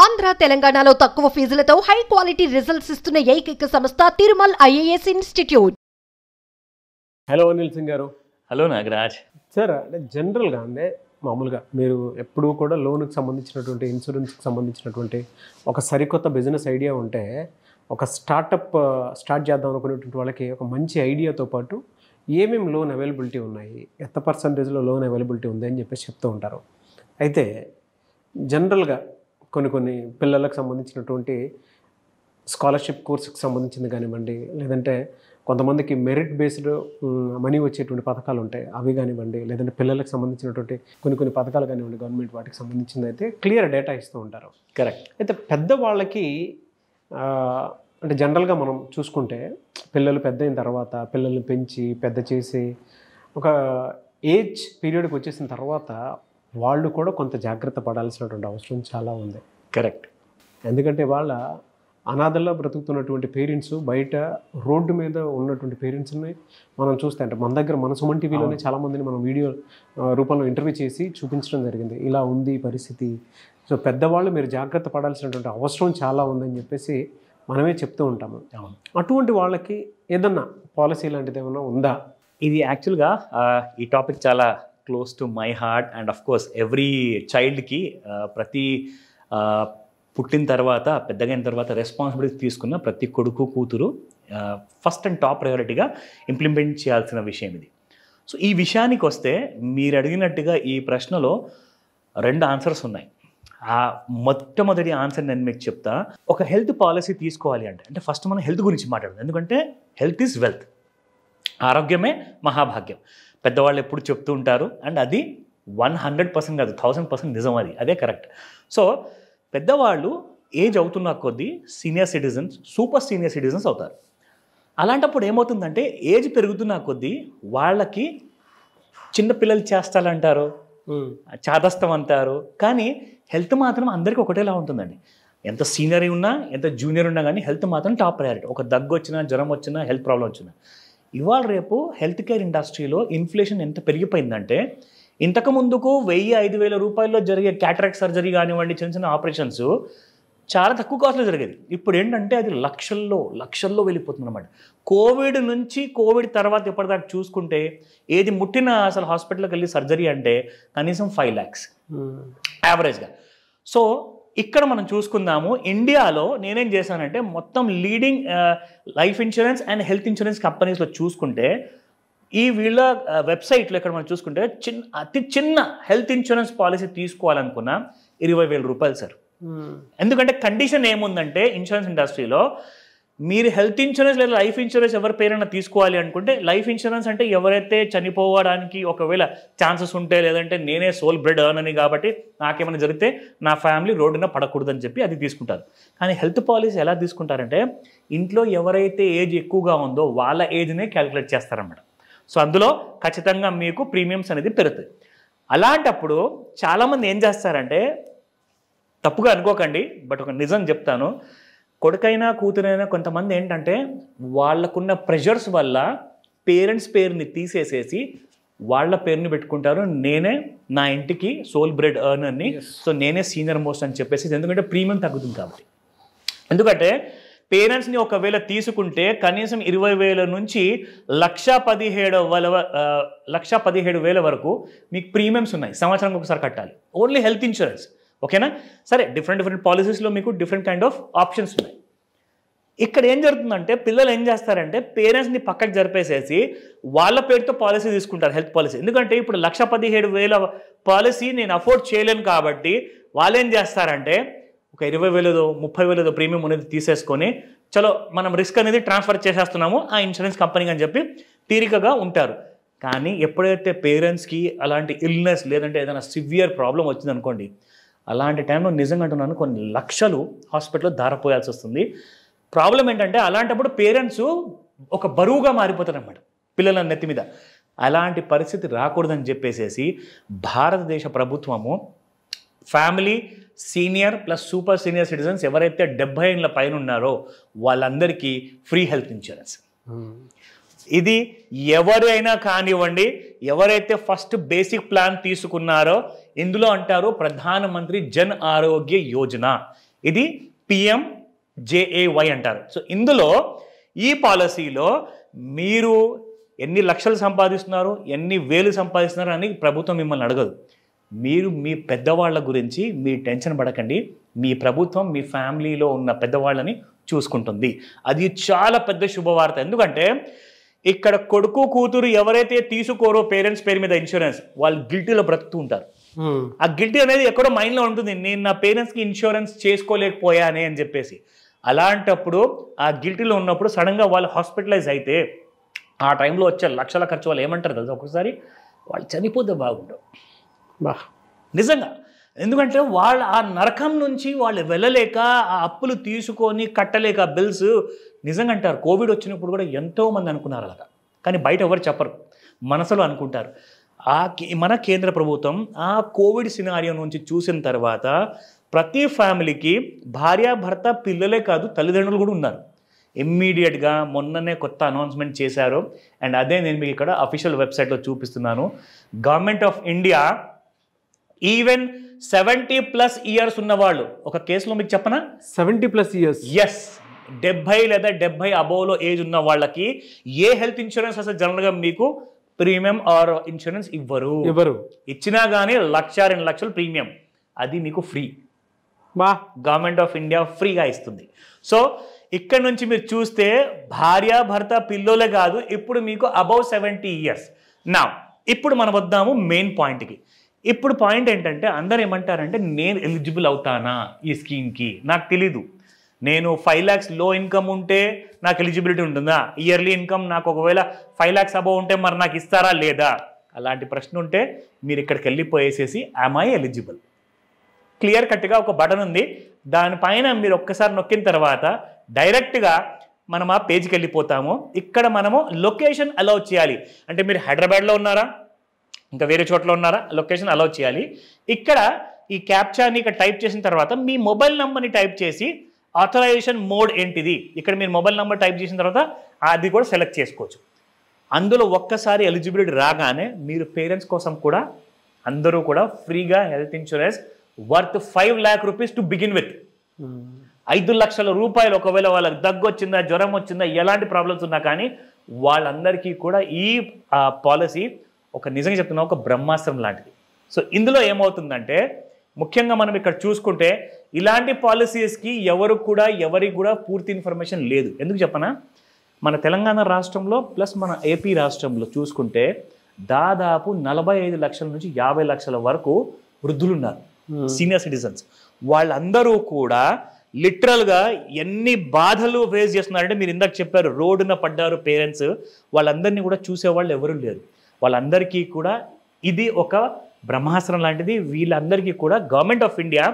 ఆంధ్ర తెలంగాణలో తక్కువ ఫీజులతో high quality results ఇస్తున్న ఏకైక సంస్థ Tirumal IAS institute hello Anil Singh గారు హలో నాగరాజ్ సార్ అంటే జనరల్గా అంటే మామూలుగా మీరు ఎప్పుడూ కూడా లోన్కి సంబంధించినటువంటి ఇన్సూరెన్స్కి సంబంధించినటువంటి ఒక సరికొత్త బిజినెస్ ఐడియా ఉంటే ఒక స్టార్టప్ స్టార్ట్ చేద్దాం అనుకునేటువంటి వాళ్ళకి ఒక మంచి ఐడియాతో పాటు ఏమేమి లోన్ అవైలబిలిటీ ఉన్నాయి ఎంత పర్సంటేజ్లో లోన్ అవైలబిలిటీ ఉంది అని చెప్పేసి చెప్తూ ఉంటారు అయితే జనరల్గా కొన్ని కొన్ని పిల్లలకు సంబంధించినటువంటి స్కాలర్షిప్ కోర్సుకి సంబంధించింది కానివ్వండి లేదంటే కొంతమందికి మెరిట్ బేస్డ్ మనీ వచ్చేటువంటి పథకాలు ఉంటాయి అవి కానివ్వండి లేదంటే పిల్లలకు సంబంధించినటువంటి కొన్ని కొన్ని పథకాలు కానివ్వండి గవర్నమెంట్ వాటికి సంబంధించింది అయితే క్లియర్ డేటా ఇస్తూ ఉంటారు కరెక్ట్ అయితే పెద్ద వాళ్ళకి అంటే జనరల్గా మనం చూసుకుంటే పిల్లలు పెద్ద అయిన తర్వాత పిల్లల్ని పెంచి పెద్ద చేసి ఒక ఏజ్ పీరియడ్కి వచ్చేసిన తర్వాత వాళ్ళు కూడా కొంత జాగ్రత్త పడాల్సినటువంటి అవసరం చాలా ఉంది కరెక్ట్ ఎందుకంటే వాళ్ళ అనాథల్లో బ్రతుకుతున్నటువంటి పేరెంట్స్ బయట రోడ్డు మీద ఉన్నటువంటి పేరెంట్స్ని మనం చూస్తే అంటే మన దగ్గర మన టీవీలోనే చాలామందిని మనం వీడియో రూపంలో ఇంటర్వ్యూ చేసి చూపించడం జరిగింది ఇలా ఉంది పరిస్థితి సో పెద్దవాళ్ళు మీరు జాగ్రత్త పడాల్సినటువంటి అవసరం చాలా ఉందని చెప్పేసి మనమే చెప్తూ ఉంటాము అటువంటి వాళ్ళకి ఏదన్నా పాలసీ లాంటిది ఏమైనా ఉందా ఇది యాక్చువల్గా ఈ టాపిక్ చాలా close to my heart and of course every చైల్డ్కి ప్రతి పుట్టిన తర్వాత పెద్దగైన తర్వాత రెస్పాన్సిబిలిటీ తీసుకున్న ప్రతి కొడుకు కూతురు ఫస్ట్ అండ్ టాప్ ప్రయారిటీగా ఇంప్లిమెంట్ చేయాల్సిన విషయం ఇది సో ఈ విషయానికి వస్తే మీరు అడిగినట్టుగా ఈ ప్రశ్నలో రెండు ఆన్సర్స్ ఉన్నాయి ఆ మొట్టమొదటి ఆన్సర్ నేను మీకు చెప్తా ఒక హెల్త్ పాలసీ తీసుకోవాలి అంటే అంటే ఫస్ట్ మనం హెల్త్ గురించి మాట్లాడదాం ఎందుకంటే హెల్త్ ఈజ్ వెల్త్ ఆరోగ్యమే మహాభాగ్యం పెద్దవాళ్ళు ఎప్పుడు చెప్తూ ఉంటారు అండ్ అది వన్ హండ్రెడ్ పర్సెంట్ కాదు థౌసండ్ పర్సెంట్ నిజం అది అదే కరెక్ట్ సో పెద్దవాళ్ళు ఏజ్ అవుతున్న కొద్దీ senior citizens super senior citizens అవుతారు అలాంటప్పుడు ఏమవుతుందంటే ఏజ్ పెరుగుతున్న కొద్దీ వాళ్ళకి చిన్నపిల్లలు చేస్తాలంటారు చాదస్తం అంటారు కానీ హెల్త్ మాత్రం అందరికీ ఒకటేలా ఉంటుందండి ఎంత సీనియర్ ఉన్నా ఎంత జూనియర్ ఉన్నా కానీ హెల్త్ మాత్రం టాప్ ప్రయారిటీ ఒక దగ్గు వచ్చినా జ్వరం వచ్చినా హెల్త్ ప్రాబ్లం వచ్చినా ఇవాళ రేపు హెల్త్ కేర్ ఇండస్ట్రీలో ఇన్ఫ్లేషన్ ఎంత పెరిగిపోయిందంటే ఇంతకు ముందుకు వెయ్యి ఐదు వేల రూపాయల్లో జరిగే క్యాటరాక్ సర్జరీ కానివ్వండి చిన్న చిన్న ఆపరేషన్స్ చాలా తక్కువ కాస్ట్లో జరిగేది ఇప్పుడు ఏంటంటే అది లక్షల్లో లక్షల్లో వెళ్ళిపోతుంది అనమాట కోవిడ్ నుంచి కోవిడ్ తర్వాత ఎప్పటిదాకా చూసుకుంటే ఏది ముట్టినా అసలు హాస్పిటల్కి వెళ్ళి సర్జరీ అంటే కనీసం ఫైవ్ ల్యాక్స్ యావరేజ్గా సో ఇక్కడ మనం చూసుకుందాము ఇండియాలో నేనేం చేశానంటే మొత్తం leading life insurance and health insurance కంపెనీస్లో చూసుకుంటే ఈ వీళ్ళ వెబ్సైట్లో uh, ఇక్కడ మనం చూసుకుంటే చిన్న అతి చిన్న హెల్త్ ఇన్సూరెన్స్ పాలసీ తీసుకోవాలనుకున్న ఇరవై వేల రూపాయలు సార్ hmm. ఎందుకంటే కండిషన్ ఏముందంటే ఇన్సూరెన్స్ ఇండస్ట్రీలో మీరు హెల్త్ ఇన్సూరెన్స్ లేదా లైఫ్ ఇన్సూరెన్స్ ఎవరి పేరైనా తీసుకోవాలి అనుకుంటే లైఫ్ ఇన్సూరెన్స్ అంటే ఎవరైతే చనిపోవడానికి ఒకవేళ ఛాన్సెస్ ఉంటే లేదంటే నేనే సోల్ బ్రెడ్ అని కాబట్టి నాకేమైనా జరిగితే నా ఫ్యామిలీ రోడ్డున పడకూడదని చెప్పి అది తీసుకుంటారు కానీ హెల్త్ పాలసీ ఎలా తీసుకుంటారంటే ఇంట్లో ఎవరైతే ఏజ్ ఎక్కువగా ఉందో వాళ్ళ ఏజ్నే క్యాలిక్యులేట్ చేస్తారన్నమాట సో అందులో ఖచ్చితంగా మీకు ప్రీమియమ్స్ అనేది పెరుగుతాయి అలాంటప్పుడు చాలామంది ఏం చేస్తారంటే తప్పుగా అనుకోకండి బట్ ఒక నిజం చెప్తాను కొడుకైనా కూతురైనా కొంతమంది ఏంటంటే వాళ్ళకున్న ప్రెషర్స్ వల్ల పేరెంట్స్ పేరుని తీసేసేసి వాళ్ళ పేరుని పెట్టుకుంటారు నేనే నా ఇంటికి సోల్ బ్రెడ్ ఎర్నర్ని సో నేనే సీనియర్ మోస్ట్ అని చెప్పేసి ఎందుకంటే ప్రీమియం తగ్గుతుంది కాబట్టి ఎందుకంటే పేరెంట్స్ని ఒకవేళ తీసుకుంటే కనీసం ఇరవై వేల నుంచి లక్ష పదిహేడు వేల లక్ష పదిహేడు వేల వరకు మీకు ప్రీమియమ్స్ ఉన్నాయి సంవత్సరానికి ఒకసారి కట్టాలి ఓన్లీ హెల్త్ ఇన్సూరెన్స్ ఓకేనా సరే డిఫరెంట్ డిఫరెంట్ పాలసీస్లో మీకు డిఫరెంట్ కైండ్ ఆఫ్ ఆప్షన్స్ ఉన్నాయి ఇక్కడ ఏం జరుగుతుందంటే పిల్లలు ఏం చేస్తారంటే పేరెంట్స్ని పక్కకు జరిపేసేసి వాళ్ళ పేరుతో పాలసీ తీసుకుంటారు హెల్త్ పాలసీ ఎందుకంటే ఇప్పుడు లక్ష పదిహేడు వేల పాలసీ నేను అఫోర్డ్ చేయలేను కాబట్టి వాళ్ళు ఏం చేస్తారంటే ఒక ఇరవై వేలదో ముప్పై వేలదో ప్రీమియం అనేది తీసేసుకొని చలో మనం రిస్క్ అనేది ట్రాన్స్ఫర్ చేసేస్తున్నాము ఆ ఇన్సూరెన్స్ కంపెనీకి అని చెప్పి తీరికగా ఉంటారు కానీ ఎప్పుడైతే పేరెంట్స్కి అలాంటి ఇల్నెస్ లేదంటే ఏదైనా సివియర్ ప్రాబ్లం వచ్చింది అనుకోండి అలాంటి టైంలో నిజంగా అంటున్నాను కొన్ని లక్షలు హాస్పిటల్లో దారపోయాల్సి వస్తుంది ప్రాబ్లం ఏంటంటే అలాంటప్పుడు పేరెంట్స్ ఒక బరువుగా మారిపోతారు అనమాట పిల్లల నెత్తి మీద అలాంటి పరిస్థితి రాకూడదని చెప్పేసేసి భారతదేశ ప్రభుత్వము family senior plus super senior citizens ఎవరైతే డెబ్బై ఏళ్ళ పైన ఉన్నారో వాళ్ళందరికీ ఫ్రీ హెల్త్ ఇన్సూరెన్స్ ఇది ఎవరైనా కానివ్వండి ఎవరైతే ఫస్ట్ బేసిక్ ప్లాన్ తీసుకున్నారో ఇందులో అంటారు ప్రధానమంత్రి జన్ ఆరోగ్య యోజన ఇది పిఎం జేఏవై అంటారు సో ఇందులో ఈ పాలసీలో మీరు ఎన్ని లక్షలు సంపాదిస్తున్నారు ఎన్ని వేలు సంపాదిస్తున్నారు అని ప్రభుత్వం మిమ్మల్ని అడగదు మీరు మీ పెద్దవాళ్ళ గురించి మీ టెన్షన్ పడకండి మీ ప్రభుత్వం మీ ఫ్యామిలీలో ఉన్న పెద్దవాళ్ళని చూసుకుంటుంది అది చాలా పెద్ద శుభవార్త ఎందుకంటే ఇక్కడ కొడుకు కూతురు ఎవరైతే తీసుకోరో పేరెంట్స్ పేరు మీద ఇన్సూరెన్స్ వాళ్ళు గిల్టీలో బ్రతుకుతూ ఉంటారు ఆ గిల్టీ అనేది ఎక్కడో మైండ్లో ఉంటుంది నేను నా పేరెంట్స్కి ఇన్సూరెన్స్ చేసుకోలేకపోయానే అని చెప్పేసి అలాంటప్పుడు ఆ గిల్టీలో ఉన్నప్పుడు సడన్గా వాళ్ళు హాస్పిటలైజ్ అయితే ఆ టైంలో వచ్చే లక్షల ఖర్చు వాళ్ళు ఏమంటారు కదా ఒకసారి వాళ్ళు చనిపోతే బాగుండవు బా నిజంగా ఎందుకంటే వాళ్ళ ఆ నరకం నుంచి వాళ్ళు వెళ్ళలేక ఆ అప్పులు తీసుకొని కట్టలేక బిల్స్ నిజంగా అంటారు కోవిడ్ వచ్చినప్పుడు కూడా ఎంతోమంది అనుకున్నారు అలాగా కానీ బయట ఎవరు చెప్పరు మనసులో అనుకుంటారు ఆ మన కేంద్ర ప్రభుత్వం ఆ కోవిడ్ సినారియో నుంచి చూసిన తర్వాత ప్రతి ఫ్యామిలీకి భార్యాభర్త పిల్లలే కాదు తల్లిదండ్రులు కూడా ఉన్నారు ఇమ్మీడియట్గా మొన్ననే కొత్త అనౌన్స్మెంట్ చేశారు అండ్ అదే నేను మీకు ఇక్కడ అఫీషియల్ వెబ్సైట్లో చూపిస్తున్నాను government of India even seventy plus years ఉన్నవాళ్ళు ఒక కేసులో మీకు చెప్పనా సెవెంటీ ప్లస్ ఇయర్స్ ఎస్ డెబ్బై లేదా డెబ్బై అబోవ్లో ఏజ్ ఉన్న వాళ్ళకి ఏ హెల్త్ ఇన్సూరెన్స్ అసలు జనరల్గా మీకు ప్రీమియం ఆర్ ఇన్సూరెన్స్ ఇవ్వరు ఇవ్వరు ఇచ్చినా కానీ లక్ష రెండు లక్షలు ప్రీమియం అది మీకు ఫ్రీ మా గవర్నమెంట్ ఆఫ్ ఇండియా ఫ్రీగా ఇస్తుంది సో ఇక్కడ నుంచి మీరు చూస్తే భార్య భర్త పిల్లోలే కాదు ఇప్పుడు మీకు అబౌవ్ సెవెంటీ ఇయర్స్ నా ఇప్పుడు మనం వద్దాము మెయిన్ పాయింట్కి ఇప్పుడు పాయింట్ ఏంటంటే అందరు ఏమంటారంటే నేను ఎలిజిబుల్ అవుతానా ఈ స్కీమ్కి నాకు తెలీదు నేను ఫైవ్ ల్యాక్స్ లో ఇన్కమ్ ఉంటే నాకు ఎలిజిబిలిటీ ఉంటుందా ఇయర్లీ ఇన్కమ్ నాకు ఒకవేళ ఫైవ్ ల్యాక్స్ అబౌవ్ ఉంటే మరి నాకు ఇస్తారా లేదా అలాంటి ప్రశ్న ఉంటే మీరు ఇక్కడికి వెళ్ళిపోయేసేసి ఐ ఎలిజిబుల్ క్లియర్ కట్గా ఒక బటన్ ఉంది దానిపైన మీరు ఒక్కసారి నొక్కిన తర్వాత డైరెక్ట్గా మనం ఆ పేజ్కి వెళ్ళిపోతాము ఇక్కడ మనము లొకేషన్ అలౌ చేయాలి అంటే మీరు హైదరాబాద్లో ఉన్నారా ఇంకా వేరే చోట్ల ఉన్నారా లొకేషన్ అలౌ చేయాలి ఇక్కడ ఈ క్యాప్చర్ని ఇక్కడ టైప్ చేసిన తర్వాత మీ మొబైల్ నెంబర్ని టైప్ చేసి ఆథరైజేషన్ మోడ్ ఏంటిది ఇక్కడ మీరు మొబైల్ నెంబర్ టైప్ చేసిన తర్వాత అది కూడా సెలెక్ట్ చేసుకోవచ్చు అందులో ఒక్కసారి ఎలిజిబిలిటీ రాగానే మీరు పేరెంట్స్ కోసం కూడా అందరూ కూడా ఫ్రీగా health insurance worth five lakh rupees to begin with ఐదు లక్షల రూపాయలు ఒకవేళ వాళ్ళకి దగ్గు వచ్చిందా జ్వరం వచ్చిందా ఎలాంటి ప్రాబ్లమ్స్ ఉన్నా కానీ వాళ్ళందరికీ కూడా ఈ పాలసీ ఒక నిజంగా చెప్తున్నా ఒక బ్రహ్మాస్త్రం లాంటిది సో ఇందులో ఏమవుతుందంటే ముఖ్యంగా మనం ఇక్కడ చూసుకుంటే ఇలాంటి పాలసీస్కి ఎవరు కూడా ఎవరికి కూడా పూర్తి ఇన్ఫర్మేషన్ లేదు ఎందుకు చెప్పనా మన తెలంగాణ రాష్ట్రంలో ప్లస్ మన ఏపీ రాష్ట్రంలో చూసుకుంటే దాదాపు నలభై ఐదు లక్షల నుంచి యాభై లక్షల వరకు వృద్ధులు ఉన్నారు సీనియర్ సిటిజన్స్ వాళ్ళందరూ కూడా లిటరల్గా ఎన్ని బాధలు ఫేస్ చేస్తున్నారంటే మీరు ఇందాక చెప్పారు రోడ్డున పడ్డారు పేరెంట్స్ వాళ్ళందరినీ కూడా చూసేవాళ్ళు ఎవరూ లేరు వాళ్ళందరికీ కూడా ఇది ఒక బ్రహ్మాస్త్రం లాంటిది వీళ్ళందరికీ కూడా గవర్నమెంట్ ఆఫ్ ఇండియా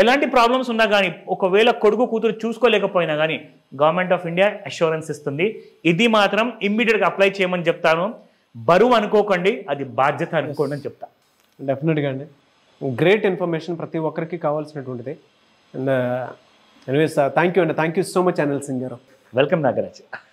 ఎలాంటి ప్రాబ్లమ్స్ ఉన్నా కానీ ఒకవేళ కొడుకు కూతురు చూసుకోలేకపోయినా కానీ గవర్నమెంట్ ఆఫ్ ఇండియా అష్యూరెన్స్ ఇస్తుంది ఇది మాత్రం ఇమ్మీడియట్గా అప్లై చేయమని చెప్తాను బరువు అనుకోకండి అది బాధ్యత అనుకోండి అని చెప్తా డెఫినెట్గా అండి గ్రేట్ ఇన్ఫర్మేషన్ ప్రతి ఒక్కరికి కావాల్సినటువంటిది అండ్ ఎనివేస్ థ్యాంక్ యూ అండి థ్యాంక్ యూ సో మచ్ ఛానల్ సింగ్ గారు వెల్కమ్ నాగరాజ్